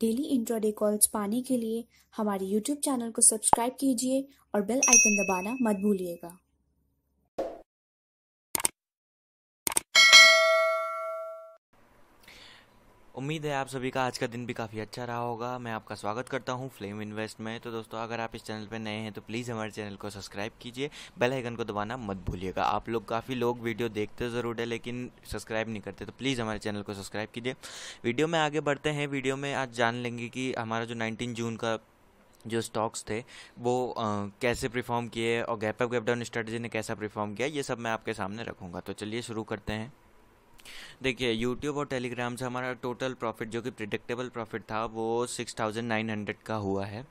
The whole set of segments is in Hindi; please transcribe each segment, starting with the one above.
डेली इंट्राडे कॉल्स पाने के लिए हमारे यूट्यूब चैनल को सब्सक्राइब कीजिए और बेल आइकन दबाना मत भूलिएगा उम्मीद है आप सभी का आज का दिन भी काफ़ी अच्छा रहा होगा मैं आपका स्वागत करता हूं फ्लेम इन्वेस्ट में तो दोस्तों अगर आप इस चैनल पर नए हैं तो प्लीज़ हमारे चैनल को सब्सक्राइब कीजिए बेल आइकन को दबाना मत भूलिएगा आप लोग काफ़ी लोग वीडियो देखते ज़रूर है लेकिन सब्सक्राइब नहीं करते तो प्लीज़ हमारे चैनल को सब्सक्राइब कीजिए वीडियो में आगे बढ़ते हैं वीडियो में आज जान लेंगे कि हमारा जो नाइनटीन जून का जो स्टॉक्स थे वो आ, कैसे परफॉर्म किए और gap up gap down strategy ने कैसा परफॉर्म किया ये सब मैं आपके सामने रखूँगा तो चलिए शुरू करते हैं देखिए YouTube और Telegram से हमारा टोटल प्रॉफिट जो कि प्रिडिक्टेबल प्रॉफिट था वो सिक्स थाउजेंड नाइन हंड्रेड का हुआ है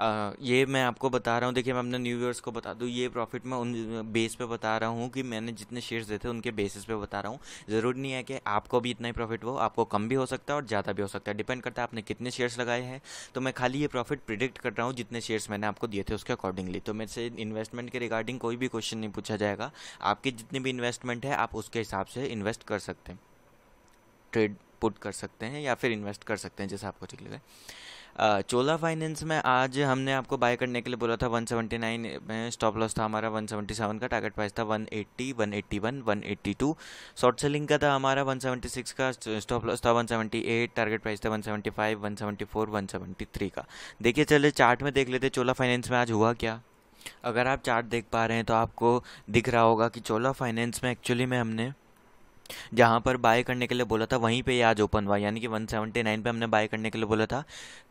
आ, ये मैं आपको बता रहा हूँ देखिए मैं अपने न्यू ईयर्स को बता दूँ ये प्रॉफिट मैं उन बेस पे बता रहा हूँ कि मैंने जितने शेयर्स देते उनके बेसिस पे बता रहा हूँ ज़रूरी नहीं है कि आपको भी इतना ही प्रॉफिट हो आपको कम भी हो सकता है और ज़्यादा भी हो सकता है डिपेंड करता है आपने कितने शेयर्स लगाए हैं तो मैं खाली ये प्रॉफिट प्रिडिक्ट कर रहा हूँ जितने शेयर्स मैंने आपको दिए थे उसके अकॉर्डिंगली तो मेरे से इन्वेस्टमेंट के रिगार्डिंग कोई भी क्वेश्चन नहीं पूछा जाएगा आपकी जितनी भी इन्वेस्टमेंट है आप उसके हिसाब से इन्वेस्ट कर सकते सकते हैं ट्रेड पुट कर सकते हैं या फिर इन्वेस्ट कर सकते हैं जैसे आपको ठीक लगे चोला फाइनेंस में आज हमने आपको बाय करने के लिए बोला था 179 में स्टॉप लॉस था हमारा 177 का टारगेट प्राइस था 180 181 182 शॉर्ट सेलिंग का था हमारा 176 का स्टॉप लॉस था 178 टारगेट प्राइस था 175 174 173 का देखिए चले चार्ट में देख लेते चोला फाइनेंस में आज हुआ क्या अगर आप चार्ट देख पा रहे हैं तो आपको दिख रहा होगा कि चोला फाइनेंस में एक्चुअली में हमने जहाँ पर बाय करने के लिए बोला था वहीं पे ये आज ओपन हुआ यानी कि 179 पे हमने बाय करने के लिए बोला था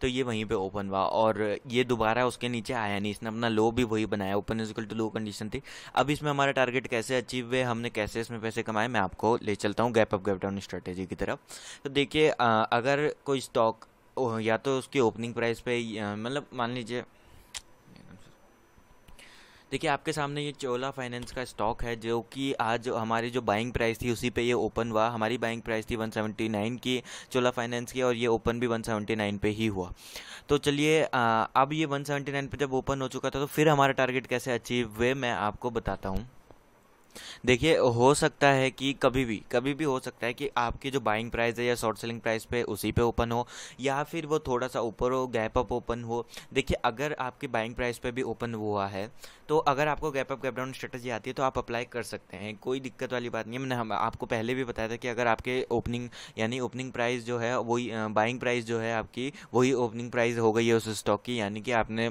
तो ये वहीं पे ओपन हुआ और ये दोबारा उसके नीचे आया नहीं इसने अपना लो भी वही बनाया open equal to low condition थी अब इसमें हमारा टारगेट कैसे अचीव हुए हमने कैसे इसमें पैसे कमाए मैं आपको ले चलता हूँ gap up gap down strategy की तरफ तो देखिए अगर कोई स्टॉक या तो उसकी ओपनिंग प्राइस पे मतलब मान लीजिए देखिए आपके सामने ये चोला फाइनेंस का स्टॉक है जो कि आज हमारी जो बाइंग प्राइस थी उसी पे ये ओपन हुआ हमारी बाइंग प्राइस थी 179 की चोला फाइनेंस की और ये ओपन भी 179 पे ही हुआ तो चलिए अब ये 179 पे जब ओपन हो चुका था तो फिर हमारा टारगेट कैसे अचीव हुए मैं आपको बताता हूँ देखिए हो सकता है कि कभी भी कभी भी हो सकता है कि आपकी जो बाइंग प्राइस है या शॉर्ट सेलिंग प्राइस पे उसी पे ओपन हो या फिर वो थोड़ा सा ऊपर हो गैप अप ओपन हो देखिए अगर आपकी बाइंग प्राइस पे भी ओपन हुआ है तो अगर आपको gap up gap down strategy आती है तो आप अप्लाई कर सकते हैं कोई दिक्कत वाली बात नहीं है मैंने हम आपको पहले भी बताया था कि अगर आपके ओपनिंग यानी ओपनिंग प्राइस जो है वही बाइंग प्राइस जो है आपकी वही ओपनिंग प्राइस हो गई है उस स्टॉक की यानी कि आपने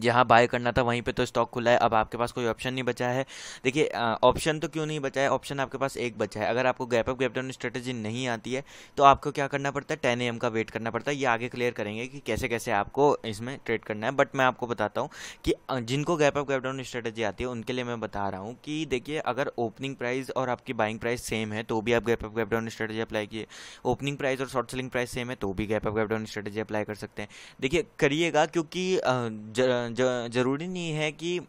जहाँ बाय करना था वहीं पे तो स्टॉक खुला है अब आपके पास कोई ऑप्शन नहीं बचा है देखिए ऑप्शन तो क्यों नहीं बचा है ऑप्शन आपके पास एक बचा है अगर आपको gap up gap down strategy नहीं आती है तो आपको क्या करना पड़ता है टेन एम का वेट करना पड़ता है ये आगे क्लियर करेंगे कि कैसे कैसे आपको इसमें ट्रेड करना है बट मैं आपको बताता हूँ कि जिनको gap up gap down strategy आती है उनके लिए मैं बता रहा हूँ कि देखिए अगर ओपनिंग प्राइस और आपकी बाइंग प्राइस सेम है तो भी आप gap up gap down strategy apply किए ओपनिंग प्राइस और शॉर्ट सेलिंग प्राइस सेम है तो भी gap up gap down strategy apply कर सकते हैं देखिए करिएगा क्योंकि ज़रूरी नहीं है कि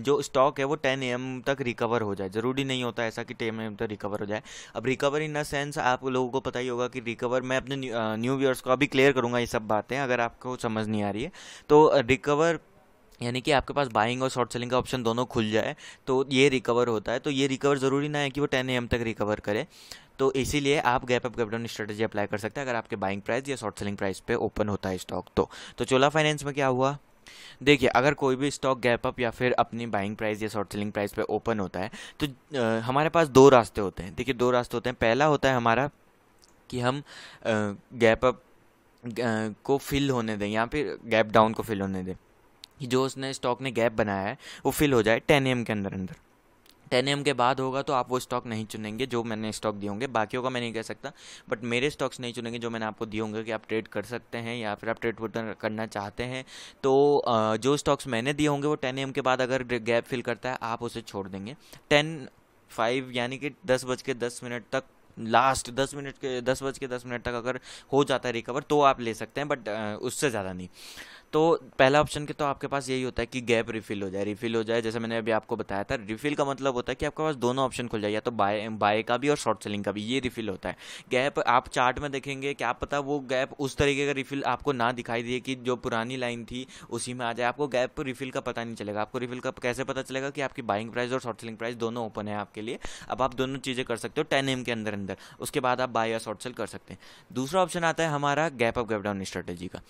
जो स्टॉक है वो टेन एम तक रिकवर हो जाए ज़रूरी नहीं होता ऐसा कि टेन एम तक रिकवर हो जाए अब रिकवर इन द सेंस आप लोगों को पता ही होगा कि रिकवर मैं अपने न्यू व्यूअर्स को अभी क्लियर करूँगा ये सब बातें अगर आपको समझ नहीं आ रही है तो रिकवर यानी कि आपके पास बाइंग और शॉर्ट सेलिंग का ऑप्शन दोनों खुल जाए तो ये रिकवर होता है तो ये रिकवर ज़रूरी ना है कि वो टेन एम तक रिकवर करे तो इसीलिए आप gap up gap down strategy apply कर सकते हैं अगर आपके बाइंग प्राइस या शॉर्ट सेलिंग प्राइस पे ओपन होता है स्टॉक तो तो चोला फाइनेंस में क्या हुआ देखिए अगर कोई भी स्टॉक गैप अप या फिर अपनी बाइंग प्राइस या शॉर्ट सेलिंग प्राइस पे ओपन होता है तो आ, हमारे पास दो रास्ते होते हैं देखिए दो रास्ते होते हैं पहला होता है हमारा कि हम गैप अप को फिल होने दें या फिर गैप डाउन को फिल होने दें जो उसने स्टॉक ने गैप बनाया है वो फिल हो जाए टेन एम के अंदर अंदर टेन एम के बाद होगा तो आप वो स्टॉक नहीं चुनेंगे जो मैंने स्टॉक दिए होंगे बाकियों का मैं नहीं कह सकता बट मेरे स्टॉक्स नहीं चुनेंगे जो मैंने आपको दिए होंगे कि आप ट्रेड कर सकते हैं या फिर आप ट्रेड करना चाहते हैं तो जो स्टॉक्स मैंने दिए होंगे वो टेन एम के बाद अगर गैप फिल करता है आप उसे छोड़ देंगे टेन फाइव यानी कि दस बज के दस मिनट तक लास्ट दस मिनट के दस बज के दस मिनट तक अगर हो जाता है रिकवर तो आप ले सकते हैं बट उससे ज़्यादा नहीं तो पहला ऑप्शन के तो आपके पास यही होता है कि गैप रिफिल हो जाए रिफिल हो जाए जैसे मैंने अभी आपको बताया था रिफिल का मतलब होता है कि आपके पास दोनों ऑप्शन खुल जाए या तो बाय बाय का भी और शॉर्ट सेलिंग का भी ये रिफिल होता है गैप आप चार्ट में देखेंगे क्या पता वो गैप उस तरीके का रिफिल आपको ना दिखाई दिए कि जो पुरानी लाइन थी उसी में आ जाए आपको गैप रिफिल का पता नहीं चलेगा आपको रिफिल का कैसे पता चलेगा कि आपकी बाइंग प्राइस और शॉर्ट सेलिंग प्राइस दोनों ओपन है आपके लिए अब आप दोनों चीज़ें कर सकते हो टेन एम के अंदर अंदर उसके बाद आप बाय या शॉर्ट सेल कर सकते हैं दूसरा ऑप्शन आता है हमारा gap up gap down strategy का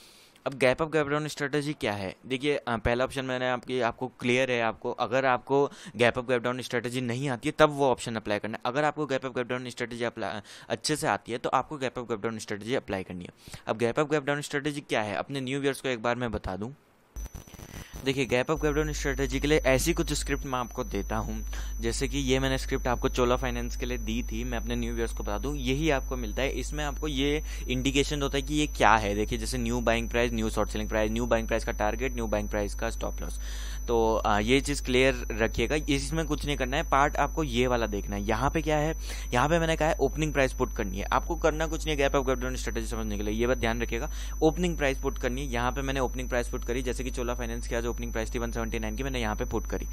अब gap up gap down strategy क्या है देखिए पहला ऑप्शन मैंने आपकी आपको क्लियर है आपको अगर आपको gap up gap down strategy नहीं आती है तब वो ऑप्शन अप्लाई करना है अगर आपको gap up gap down strategy अच्छे से आती है तो आपको gap up gap down strategy apply करनी है अब gap up gap down strategy क्या है अपने न्यू ईयर्स को एक बार मैं बता दूँ देखिए गैप अप गैपडाउन स्ट्रेटेजी के लिए ऐसी कुछ स्क्रिप्ट मैं आपको देता हूँ जैसे कि ये मैंने स्क्रिप्ट आपको चोला फाइनेंस के लिए दी थी मैं अपने न्यू ईयर्स को बता दूँ यही आपको मिलता है इसमें आपको ये इंडिकेशन होता है कि ये क्या है देखिए जैसे new buying price new short selling price new buying price का टारगेट न्यू बाइंग प्राइस का स्टॉप लॉस तो आ, ये चीज़ क्लियर रखिएगा इसमें कुछ नहीं करना है पार्ट आपको ये वाला देखना है यहाँ पे क्या है यहाँ पे मैंने कहा है ओपनिंग प्राइस पुट करनी है आपको करना कुछ नहीं gap off gap down strategy समझने के लिए ये बात ध्यान रखिएगा ओपनिंग प्राइस पुट करनी है यहाँ पे मैंने ओपनिंग प्राइस पुट करी जैसे कि चोला फाइनेंस की आज ओपनिंग प्राइस थी वन की मैंने यहाँ पे पुट करी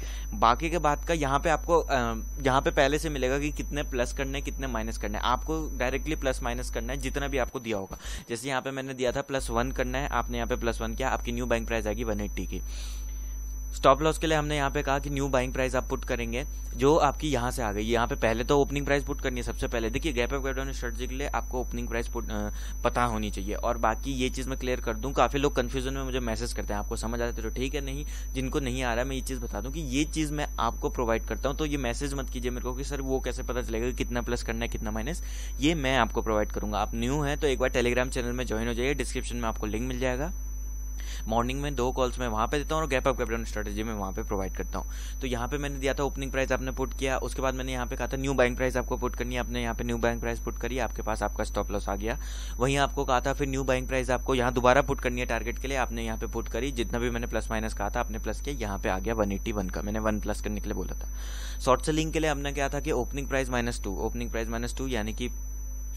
बाकी के बाद का यहाँ पे आपको यहाँ पे पहले से मिलेगा कि कितने प्लस करने कितने माइनस करने आपको डायरेक्टली प्लस माइनस करना है जितना भी आपको दिया होगा जैसे यहाँ पे मैंने दिया था प्लस वन करना है आपने यहाँ पे प्लस वन किया आपकी न्यू बैंक प्राइस आएगी वन एट्टी की स्टॉप लॉस के लिए हमने यहाँ पे कहा कि न्यू बाइंग प्राइस आप पुट करेंगे जो आपकी यहाँ से आ गई यहाँ पे पहले तो ओपनिंग प्राइस पुट करनी है सबसे पहले देखिए gap up gap down strategy के लिए आपको ओपनिंग प्राइस पता होनी चाहिए और बाकी ये चीज़ मैं क्लियर कर दूँ काफ़ी लोग कन्फ्यूजन में मुझे मैसेज करते हैं आपको समझ आता है तो ठीक है नहीं जिनको नहीं आ रहा मैं ये चीज़ बता दूँ कि ये चीज़ मैं आपको प्रोवाइड करता हूँ तो ये मैसेज मत कीजिए मेरे को कि सर वो कैसे पता चलेगा कि कितना प्लस करना है कितना माइनस ये मैं आपको प्रोवाइड करूँगा आप न्यू हैं तो एक बार टेलीग्राम चैनल में ज्वाइन हो जाइए डिस्क्रिप्शन में आपको लिंक मिल जाएगा मॉर्निंग में दो कॉल्स में वहाँ पे देता हूँ और gap up gap down strategy में वहाँ पे प्रोवाइड करता हूँ तो यहाँ पे मैंने दिया था ओपनिंग प्राइस आपने पुट किया उसके बाद मैंने यहाँ पे कहा था न्यू बाइंग प्राइस आपको पुट करनी है आपने यहाँ पे न्यू बैंक प्राइस पुट करी आपके पास आपका स्टॉप लॉस आ गया वहीं आपको कहा था फिर न्यू बाइंग प्राइस आपको यहाँ दोबारा पुट करनी है टारगेट के लिए आपने यहाँ पे पुट करी जितना भी मैंने प्लस माइनस कहा था आपने प्लस किया यहाँ पे आ गया वन एट्टी वन का मैंने वन प्लस करने के लिए बोला था शॉर्ट सेलिंग के लिए हमने क्या था कि opening price minus two opening price minus two यानी कि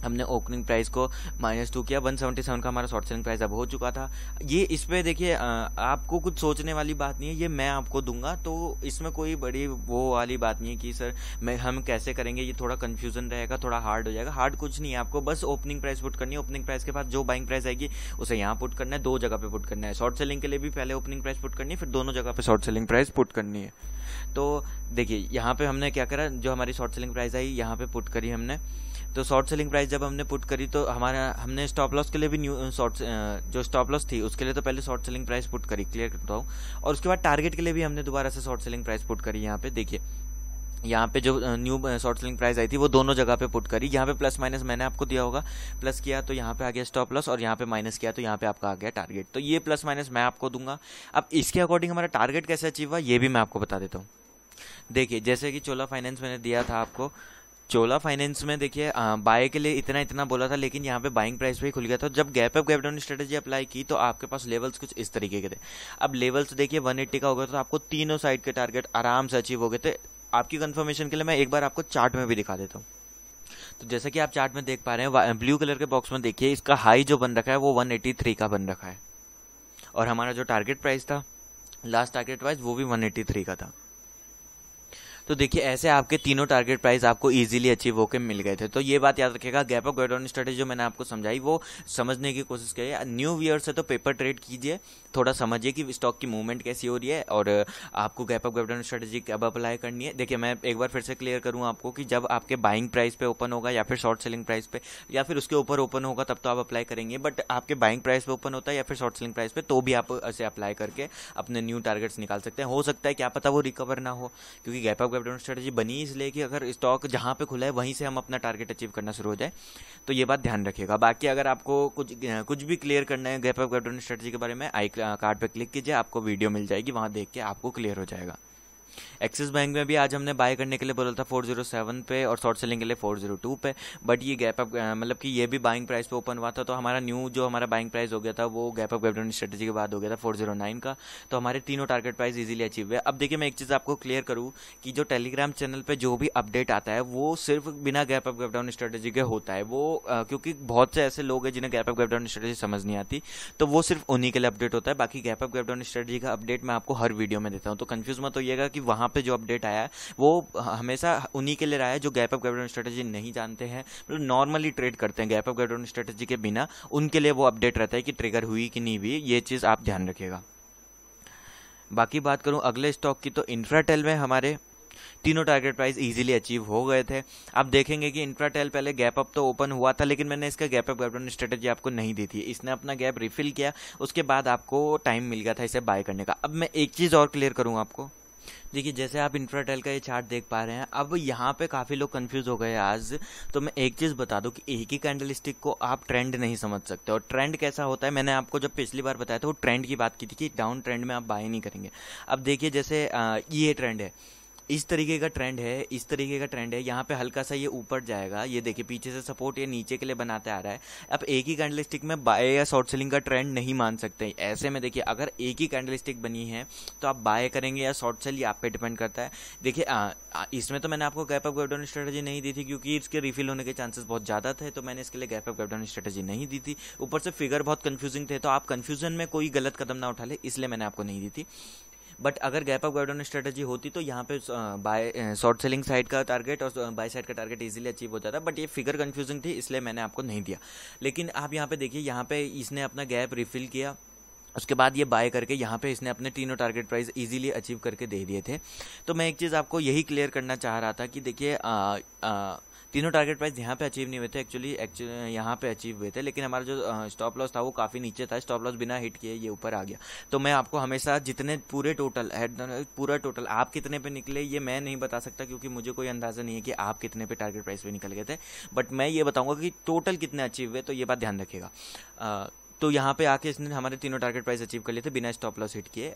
हमने ओपनिंग प्राइस को माइनस टू किया 177 का हमारा शॉर्ट सेलिंग प्राइस अब हो चुका था ये इस पर देखिए आपको कुछ सोचने वाली बात नहीं है ये मैं आपको दूंगा तो इसमें कोई बड़ी वो वाली बात नहीं है कि सर मैं हम कैसे करेंगे ये थोड़ा कन्फ्यूजन रहेगा थोड़ा हार्ड हो जाएगा हार्ड कुछ नहीं है आपको बस ओपनिंग प्राइस पुट करनी है ओपनिंग प्राइस के बाद जो बाइंग प्राइस आएगी उसे यहाँ पुट करना है दो जगह पर पुट करना है शॉर्ट सेलिंग के लिए भी पहले ओपनिंग प्राइस पुट करनी है फिर दोनों जगह पर शॉर्ट सेलिंग प्राइस पुट करनी है तो देखिए यहाँ पर हमने क्या करा जो हमारी शॉर्ट सेलिंग प्राइस आई यहाँ पर पुट करी हमने तो शॉर्ट सेलिंग प्राइस जब हमने पुट करी तो हमारा हमने स्टॉप लॉस के लिए भी न्यू शॉर्ट जो स्टॉप लॉस थी उसके लिए तो पहले शॉर्ट सेलिंग प्राइस पुट करी क्लियर करता हूँ और उसके बाद टारगेट के लिए भी हमने दोबारा से शॉर्ट सेलिंग प्राइस पुट करी यहाँ पे देखिए यहाँ पे जो न्यू शॉर्ट सेलिंग प्राइस आई थी वो दोनों जगह पे पुट करी यहाँ पे प्लस माइनस मैंने आपको दिया होगा प्लस किया तो यहाँ पे आ गया स्टॉप लॉस और यहाँ पे माइनस किया तो यहाँ पे आपका आ गया टारगेट तो ये प्लस माइनस मैं आपको दूंगा अब इसके अकॉर्डिंग हमारा टारगेट कैसे अचीव हुआ ये भी मैं आपको बता देता हूँ देखिए जैसे कि चोला फाइनेंस मैंने दिया था आपको चोला फाइनेंस में देखिए बाय के लिए इतना इतना बोला था लेकिन यहाँ पे बाइंग प्राइस भी खुल गया था जब gap up gap down strategy apply की तो आपके पास लेवल्स कुछ इस तरीके के थे अब लेवल्स देखिए 180 का हो गया तो आपको तीनों साइड के टारगेट आराम से अचीव हो गए थे आपकी कंफर्मेशन के लिए मैं एक बार आपको चार्ट में भी दिखा देता हूँ तो जैसा कि आप चार्ट में देख पा रहे हैं ब्लू कलर के बॉक्स में देखिए इसका हाई जो बन रखा है वो 183 का बन रखा है और हमारा जो टारगेट प्राइस था लास्ट टारगेट प्राइस वो भी 183 का था तो देखिए ऐसे आपके तीनों टारगेट प्राइस आपको ईजिली अचीव होकर मिल गए थे तो ये बात याद रखेगा गैप ऑफ गोडाउन स्ट्रेटेजी जो मैंने आपको समझाई वो समझने की कोशिश करिए न्यू ईयर से तो पेपर ट्रेड कीजिए थोड़ा समझिए कि स्टॉक की मूवमेंट कैसी हो रही है और आपको गैप ऑफ गोडाउन स्ट्रेटेजी कब अप्लाई करनी है देखिए मैं एक बार फिर से क्लियर करूँ आपको कि जब आपके बाइंग प्राइस पे ओपन होगा या फिर शॉर्ट सेलिंग प्राइस पे या फिर उसके ऊपर ओपन होगा तब तो आप अप्लाई करेंगे बट आपके बाइंग प्राइस पे ओपन होता है या फिर शॉर्ट सेलिंग प्राइस पे तो भी आप ऐसे अप्लाई करके अपने न्यू टारगेट्स निकाल सकते हैं हो सकता है क्या पता वो रिकवर ना हो क्योंकि gap off web development strategy बनी इसलिए कि अगर स्टॉक जहाँ पे खुला है वहीं से हम अपना टारगेट अचीव करना शुरू हो जाए तो ये बात ध्यान रखिएगा बाकी अगर आपको कुछ कुछ भी क्लियर करना है गैप वेब डेवलपमेंट स्ट्रेटेजी के बारे में आई कार्ड पर क्लिक कीजिए आपको वीडियो मिल जाएगी वहाँ देख के आपको क्लियर हो जाएगा एक्सिस बैंक में भी आज हमने बाय करने के लिए बोला था 407 पे और शॉर्ट सेलिंग के लिए 402 पे बट ये गैप अप मतलब कि ये भी बाइंग प्राइस पे ओपन हुआ था तो हमारा न्यू जो हमारा बाइंग प्राइस हो गया था वो गैप अप गैपडाउन स्ट्रेटेजी के बाद हो गया था 409 का तो हमारे तीनों टारगेट प्राइस इजीली अचीव हुए अब देखिए मैं एक चीज़ आपको क्लियर करूँ कि जो टेलीग्राम चैनल पर जो भी अपडेट आता है वो सिर्फ बिना गैप अप गैपडाउन स्ट्रेटेजी के होता है वो क्योंकि बहुत से ऐसे लोग हैं जिन्हें गैप अप गैपडाउन स्ट्रेटेजी समझ नहीं आती तो वो सिर्फ उन्हीं के लिए अपडेट होता है बाकी गैप अप गैपडाउन स्ट्रेटेजी का अपडेट मैं आपको हर वीडियो में देता हूँ तो कन्फ्यूज मत होइएगा कि वहाँ पे जो अपडेट आया है वो हमेशा उन्हीं के लिए रहा है जो गैप अप गैपडाउन स्ट्रेटेजी नहीं जानते हैं मतलब नॉर्मली ट्रेड करते हैं गैप अप गैपडाउन स्ट्रेटेजी के बिना उनके लिए वो अपडेट रहता है कि ट्रिगर हुई कि नहीं हुई ये चीज़ आप ध्यान रखिएगा बाकी बात करूँ अगले स्टॉक की तो इंफ्राटेल में हमारे तीनों टारगेट प्राइस इजीली अचीव हो गए थे आप देखेंगे कि इंफ्राटेल पहले गैप अप तो ओपन हुआ था लेकिन मैंने इसका गैप अप गैपडाउन स्ट्रेटेजी आपको नहीं दी थी इसने अपना गैप रिफिल किया उसके बाद आपको टाइम मिल गया था इसे बाय करने का अब मैं एक चीज़ और क्लियर करूँ आपको देखिए जैसे आप इंफ्राटेल का ये चार्ट देख पा रहे हैं अब यहाँ पे काफ़ी लोग कंफ्यूज हो गए आज तो मैं एक चीज़ बता दूँ कि एक ही कैंडल स्टिक को आप ट्रेंड नहीं समझ सकते और ट्रेंड कैसा होता है मैंने आपको जब पिछली बार बताया था वो ट्रेंड की बात की थी कि डाउन ट्रेंड में आप बाय नहीं करेंगे अब देखिए जैसे ये ट्रेंड है इस तरीके का ट्रेंड है इस तरीके का ट्रेंड है यहाँ पे हल्का सा ये ऊपर जाएगा ये देखिए पीछे से सपोर्ट ये नीचे के लिए बनाते आ रहा है अब एक ही कैंडल स्टिक में बाय या शॉर्ट सेलिंग का ट्रेंड नहीं मान सकते ऐसे में देखिए अगर एक ही कैंडल स्टिक बनी है तो आप बाय करेंगे या शॉर्ट सेल ये आप पे डिपेंड करता है देखिए इसमें तो मैंने आपको gap up gap down strategy नहीं दी थी क्योंकि इसके रिफिल होने के चांसेस बहुत ज़्यादा थे तो मैंने इसके लिए gap up gap down strategy नहीं दी थी ऊपर से फिगर बहुत कन्फ्यूजिंग थे तो आप कन्फ्यूजन में कोई गलत कदम ना उठा ले इसलिए मैंने आपको नहीं दी थी बट अगर gap up guide strategy strategy होती तो यहाँ पे बाय शॉर्ट सेलिंग साइड का टारगेट और बाय uh, साइड का टारगेट इजीली अचीव होता था बट ये फिगर कन्फ्यूजिंग थी इसलिए मैंने आपको नहीं दिया लेकिन आप यहाँ पे देखिए यहाँ पे इसने अपना गैप रिफिल किया उसके बाद ये बाय करके यहाँ पे इसने अपने तीनों टारगेट प्राइस इजीली अचीव करके दे दिए थे तो मैं एक चीज़ आपको यही क्लियर करना चाह रहा था कि देखिए uh, uh, तीनों टारगेट प्राइस यहाँ पे अचीव नहीं हुए थे एक्चुअली एक्चुअली यहाँ पे अचीव हुए थे लेकिन हमारा जो स्टॉप लॉस था वो काफ़ी नीचे था स्टॉप लॉस बिना हिट किए ये ऊपर आ गया तो मैं आपको हमेशा जितने पूरे टोटल पूरा टोटल आप कितने पे निकले ये मैं नहीं बता सकता क्योंकि मुझे कोई अंदाज़ा नहीं है कि आप कितने पे टारगेट प्राइस पे निकल गए थे बट मैं ये बताऊंगा कि टोटल कितने अचीव हुए तो ये बात ध्यान रखेगा तो यहाँ पे आके इसने हमारे तीनों टारगेट प्राइस अचीव कर लिए थे बिना स्टॉप लॉस हिट किए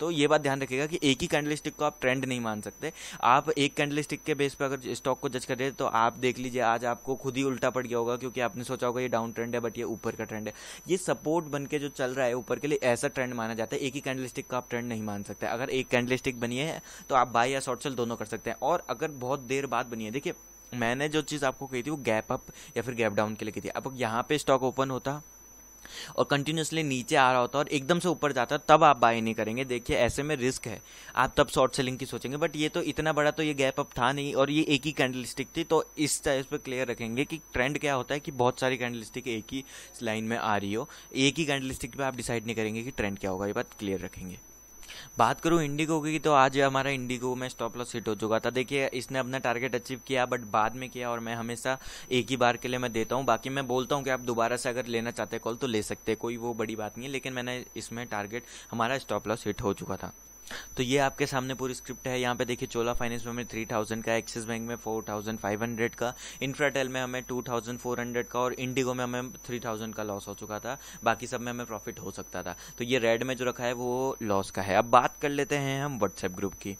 तो ये बात ध्यान रखिएगा कि एक ही कैंडल स्टिक को आप ट्रेंड नहीं मान सकते आप एक कैंडल स्टिक के बेस पर अगर स्टॉक को जज कर रहे तो आप देख लीजिए आज आपको खुद ही उल्टा पड़ गया होगा क्योंकि आपने सोचा होगा ये डाउन ट्रेंड है बट ये ऊपर का ट्रेंड है ये सपोर्ट बन के जो चल रहा है ऊपर के लिए ऐसा ट्रेंड माना जाता है एक ही कैंडल स्टिक को आप ट्रेंड नहीं मान सकते अगर एक कैंडल स्टिक बनी है तो आप बाय या शॉर्ट सेल दोनों कर सकते हैं और अगर बहुत देर बाद बनी है देखिए मैंने जो चीज़ आपको कही थी वो गैप अप या फिर गैप डाउन के लिए की थी अब यहाँ पे स्टॉक ओपन होता और कंटिन्यूसली नीचे आ रहा होता है और एकदम से ऊपर जाता है तब आप बाय नहीं करेंगे देखिए ऐसे में रिस्क है आप तब शॉर्ट सेलिंग की सोचेंगे बट ये तो इतना बड़ा तो ये गैप अप था नहीं और ये एक ही कैंडल स्टिक थी तो इस टाइप पर क्लियर रखेंगे कि ट्रेंड क्या होता है कि बहुत सारी कैंडल स्टिक एक ही लाइन में आ रही हो एक ही कैंडल स्टिक पर आप डिसाइड नहीं करेंगे कि ट्रेंड क्या होगा ये बात क्लियर रखेंगे बात करूँ इंडिगो की तो आज हमारा इंडिगो में स्टॉप लॉस हिट हो चुका था देखिए इसने अपना टारगेट अचीव किया बट बाद में किया और मैं हमेशा एक ही बार के लिए मैं देता हूँ बाकी मैं बोलता हूँ कि आप दोबारा से अगर लेना चाहते हैं कॉल तो ले सकते हैं कोई वो बड़ी बात नहीं है लेकिन मैंने इसमें टारगेट हमारा स्टॉप लॉस हिट हो चुका था तो ये आपके सामने पूरी स्क्रिप्ट है यहाँ पे देखिए चोला फाइनेंस में हमें थ्री थाउजेंड का एक्सिस बैंक में फोर थाउजेंड फाइव हंड्रेड का इंफ्राटेल में हमें टू थाउजेंड फोर हंड्रेड का और इंडिगो में हमें थ्री थाउजेंड का लॉस हो चुका था बाकी सब में हमें प्रॉफिट हो सकता था तो ये रेड में जो रखा है वो लॉस का है अब बात कर लेते हैं हम व्हाट्सएप ग्रुप की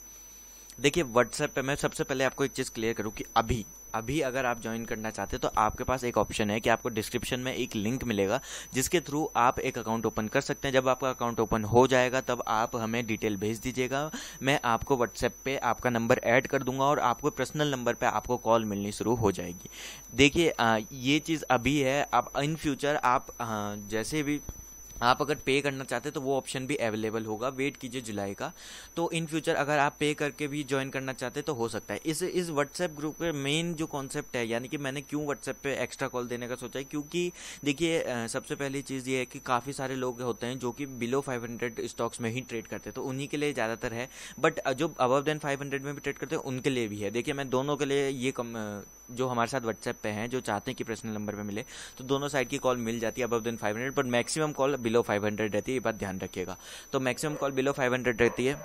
देखिए व्हाट्सएप पे मैं सबसे पहले आपको एक चीज़ क्लियर करूँ कि अभी अभी अगर आप ज्वाइन करना चाहते हैं तो आपके पास एक ऑप्शन है कि आपको डिस्क्रिप्शन में एक लिंक मिलेगा जिसके थ्रू आप एक अकाउंट ओपन कर सकते हैं जब आपका अकाउंट ओपन हो जाएगा तब आप हमें डिटेल भेज दीजिएगा मैं आपको व्हाट्सएप पे आपका नंबर ऐड कर दूंगा और आपको पर्सनल नंबर पे आपको कॉल मिलनी शुरू हो जाएगी देखिए ये चीज़ अभी है अब इन फ्यूचर आप जैसे भी आप अगर पे करना चाहते हैं तो वो ऑप्शन भी अवेलेबल होगा वेट कीजिए जुलाई का तो इन फ्यूचर अगर आप पे करके भी ज्वाइन करना चाहते तो हो सकता है इस इस व्हाट्सएप ग्रुप के मेन जो कॉन्सेप्ट है यानी कि मैंने क्यों व्हाट्सएप पे एक्स्ट्रा कॉल देने का सोचा है क्योंकि देखिए सबसे पहली चीज़ ये है कि काफ़ी सारे लोग होते हैं जो कि बिलो फाइव स्टॉक्स में ही ट्रेड करते हैं तो उन्हीं के लिए ज़्यादातर है बट जो अबव देन फाइव में भी ट्रेड करते हैं उनके लिए भी है देखिए मैं दोनों के लिए ये कम जो हमारे साथ व्हाट्सएप पे हैं जो चाहते हैं कि पर्सनल नंबर पे मिले तो दोनों साइड की कॉल मिल जाती है above than five but maximum call below 500 रहती है ये बात ध्यान रखिएगा तो मैक्सिमम कॉल बिलो 500 रहती है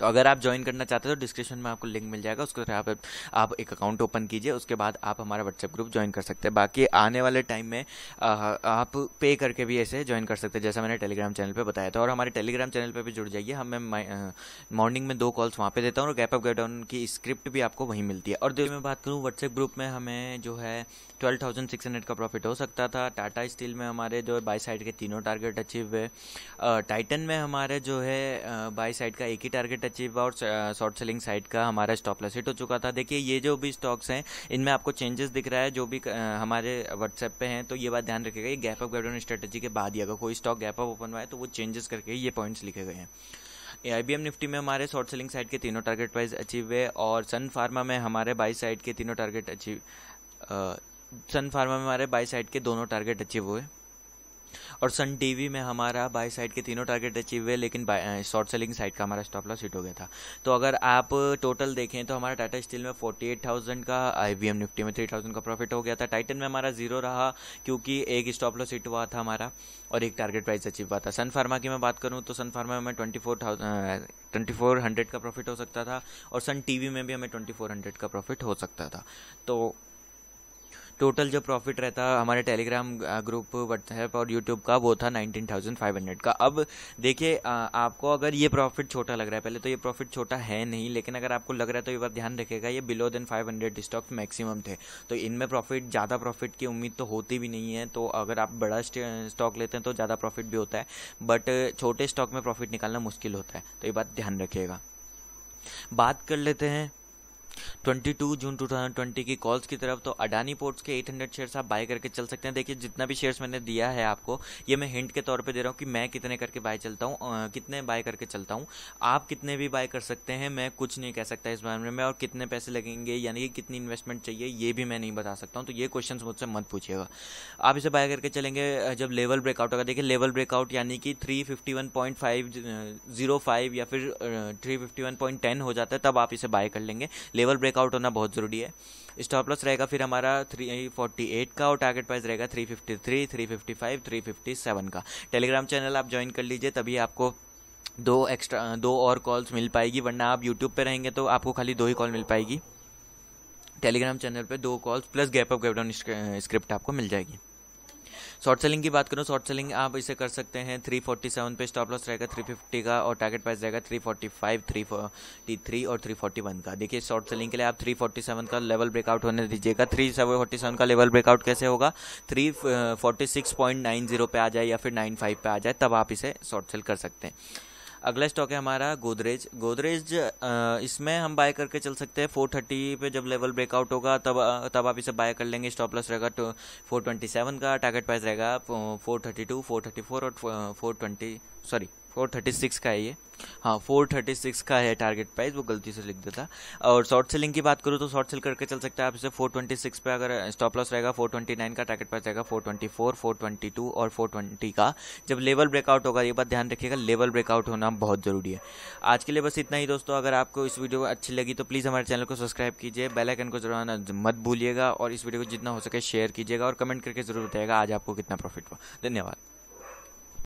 तो अगर आप ज्वाइन करना चाहते हो तो डिस्क्रिप्शन में आपको लिंक मिल जाएगा उसके आप, आप एक अकाउंट ओपन कीजिए उसके बाद आप हमारा व्हाट्सएप ग्रुप ज्वाइन कर सकते हैं बाकी आने वाले टाइम में आप पे करके भी ऐसे ज्वाइन कर सकते हैं जैसा मैंने टेलीग्राम चैनल पर बताया था और हमारे टेलीग्राम चैनल पर भी जुड़ जाइए हम मैं मॉर्निंग में दो कॉल्स वहाँ पर देता हूँ और गैप अप गैप डाउन की स्क्रिप्ट भी आपको वहीं मिलती है और देख मैं बात करूँ व्हाट्सएप ग्रुप में हमें जो है ट्वेल्व थाउजेंड सिक्स हंड्रेड का प्रॉफिट हो सकता था टाटा स्टील में हमारे जो है बाई साइड के तीनों टारगेट अचीव हुए टाइटन में हमारे जो है बाई साइड का एक ही टारगेट अचीव और शॉर्ट सेलिंग साइड का हमारा स्टॉप लॉस हिट हो चुका था देखिए ये जो भी स्टॉक्स हैं इनमें आपको चेंजेस दिख रहा है जो भी uh, हमारे व्हाट्सएप पे हैं तो ये बात ध्यान रखेगा ये गैप अप गैडोन स्ट्रेटेजी के बाद ही अगर कोई स्टॉक गैप अप ओपन हुआ है तो वो चेंजेस करके ये पॉइंट्स लिखे गए हैं आई निफ्टी में हमारे शॉर्ट सेलिंग साइड के तीनों टारगेट प्राइस अचीव हुए और सन फार्मा में हमारे बाई साइड के तीनों टारगेट अचीव सन फार्मा में हमारे बाई साइड के दोनों टारगेट अचीव हुए और सन टीवी में हमारा बाय साइड के तीनों टारगेट अचीव हुए लेकिन शॉर्ट सेलिंग साइड का हमारा स्टॉप लॉस हिट हो गया था तो अगर आप टोटल देखें तो हमारा टाटा स्टील में थाउजेंड का आई निफ्टी में थाउजेंड का प्रॉफिट हो गया था टाइटन में हमारा जीरो रहा क्योंकि एक स्टॉप लॉस हिट हुआ था हमारा और एक टारगेट प्राइस अचीव हुआ था सन फार्मा की मैं बात करूँ तो सन फार्मा में twenty four twenty four hundred का प्रॉफिट हो सकता था और सन टीवी में भी हमें ट्वेंटी फोर हंड्रेड का प्रॉफिट हो सकता था तो टोटल जो प्रॉफिट रहता हमारे टेलीग्राम ग्रुप व्हाट्सएप और यूट्यूब का वो था हंड्रेड का अब देखिए आपको अगर ये प्रॉफिट छोटा लग रहा है पहले तो ये प्रॉफिट छोटा है नहीं लेकिन अगर आपको लग रहा है तो ये बार ध्यान रखेगा ये below than five hundred stocks maximum थे तो इनमें प्रॉफिट ज़्यादा प्रॉफिट की उम्मीद तो होती भी नहीं है तो अगर आप बड़ा स्टॉक लेते हैं तो ज़्यादा प्रॉफिट भी होता है बट छोटे स्टॉक में प्रॉफिट निकालना मुश्किल होता है तो ये बात ध्यान रखिएगा बात कर लेते हैं 22 जून 2020 की कॉल्स की तरफ तो अडानी पोर्ट्स के 800 शेयर्स आप बाय करके चल सकते हैं देखिए जितना भी शेयर्स मैंने दिया है आपको ये मैं हिंट के तौर पे दे रहा हूँ कि मैं कितने करके बाय चलता हूँ कितने बाय करके चलता हूँ आप कितने भी बाय कर सकते हैं मैं कुछ नहीं कह सकता इस बारे में और कितने पैसे लगेंगे यानी कि कितनी इन्वेस्टमेंट चाहिए ये भी मैं नहीं बता सकता हूँ तो ये क्वेश्चन मुझसे मत पूछिएगा आप इसे बाय करके चलेंगे जब लेवल ब्रेकआउट होगा देखिए लेवल ब्रेकआउट यानी कि 351.505 या फिर थ्री हो जाता है तब आप इसे बाय कर लेंगे लेवल लेवल ब्रेकआउट होना बहुत ज़रूरी है स्टॉप लॉस रहेगा फिर हमारा थ्री फोर्टी एट का और टारगेट प्राइस रहेगा three fifty three three fifty five three fifty seven का टेलीग्राम चैनल आप ज्वाइन कर लीजिए तभी आपको दो एक्स्ट्रा दो और कॉल्स मिल पाएगी वरना आप यूट्यूब पर रहेंगे तो आपको खाली दो ही कॉल मिल पाएगी टेलीग्राम चैनल पर दो calls plus gap up gap down script आपको मिल जाएगी शॉर्ट सेलिंग की बात करूँ शॉर्ट सेलिंग आप इसे कर सकते हैं 347 पे स्टॉप लॉस रहेगा 350 का और टारगेट प्राइस रहेगा 345 343 और 341 का देखिए शॉर्ट सेलिंग के लिए आप 347 का लेवल ब्रेकआउट होने दीजिएगा 347 का लेवल ब्रेकआउट कैसे होगा 346.90 पे आ जाए या फिर 95 पे आ जाए तब आप इसे शॉर्ट सेल कर सकते हैं अगला स्टॉक है हमारा गोदरेज गोदरेज इसमें हम बाय करके चल सकते हैं फोर थर्टी पे जब लेवल ब्रेकआउट होगा तब तब आप इसे बाय कर लेंगे स्टॉप लॉस रहेगा फोर ट्वेंटी सेवन का टारगेट प्राइस रहेगा four thirty two four thirty four और four twenty sorry four thirty six का है ये हाँ फोर थर्टी सिक्स का है टारगेट प्राइस वो गलती से लिख देता और शॉर्ट सेलिंग की बात करूँ तो शॉर्ट सेल करके चल सकता है आप इसे फोर ट्वेंटी सिक्स पर अगर स्टॉप लॉस रहेगा फोर ट्वेंटी नाइन का टारगेट प्राइस रहेगा four twenty four four twenty two और फोर ट्वेंटी का जब लेवल ब्रेकआउट होगा ये बात ध्यान रखिएगा लेवल ब्रेकआउट होना बहुत ज़रूरी है आज के लिए बस इतना ही दोस्तों अगर आपको इस वीडियो अच्छी लगी तो प्लीज़ हमारे चैनल को सब्सक्राइब कीजिए बेलाइकन को जरूर मत भूलिएगा और इस वीडियो को जितना हो सके शेयर कीजिएगा और कमेंट करके जरूर बताएगा आज आपको कितना प्रॉफिट हुआ धन्यवाद